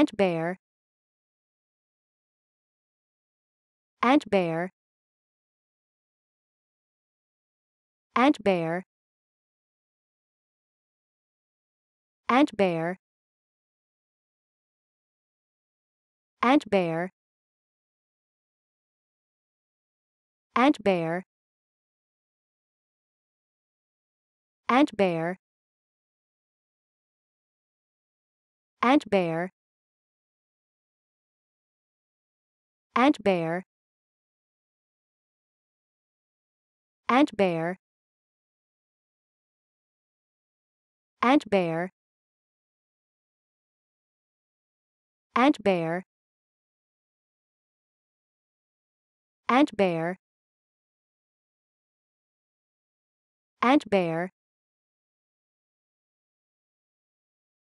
Ant bear. Ant bear. Ant bear. Ant bear. Ant bear. Ant bear. Ant bear. Ant bear. Ant bear. Ant bear. Ant bear. Ant bear. Ant bear. Ant bear.